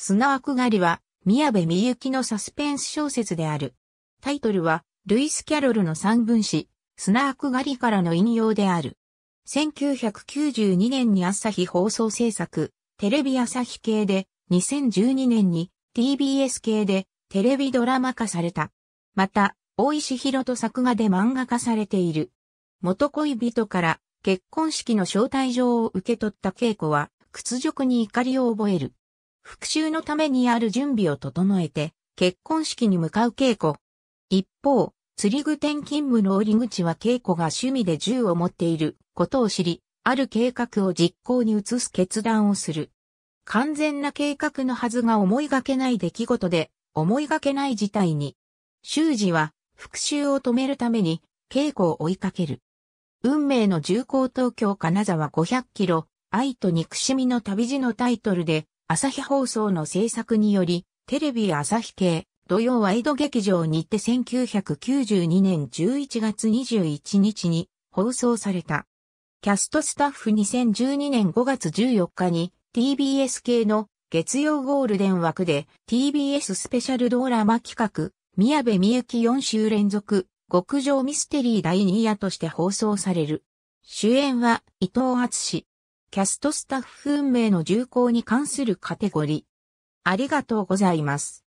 砂く狩りは、宮部みゆきのサスペンス小説である。タイトルは、ルイス・キャロルの三文詩、砂ク狩りからの引用である。1992年に朝日放送制作、テレビ朝日系で、2012年に TBS 系でテレビドラマ化された。また、大石博と作画で漫画化されている。元恋人から結婚式の招待状を受け取った稽子は屈辱に怒りを覚える。復讐のためにある準備を整えて、結婚式に向かう稽古。一方、釣り具店勤務の折口は稽古が趣味で銃を持っていることを知り、ある計画を実行に移す決断をする。完全な計画のはずが思いがけない出来事で、思いがけない事態に。修二は復讐を止めるために稽古を追いかける。運命の重厚東京金沢500キロ、愛と憎しみの旅路のタイトルで、朝日放送の制作により、テレビ朝日系、土曜ワイド劇場にて1992年11月21日に放送された。キャストスタッフ2012年5月14日に TBS 系の月曜ゴールデン枠で TBS スペシャルドラマ企画宮部みゆき4週連続極上ミステリー第2夜として放送される。主演は伊藤敦史、キャストスタッフ運命の重厚に関するカテゴリー。ありがとうございます。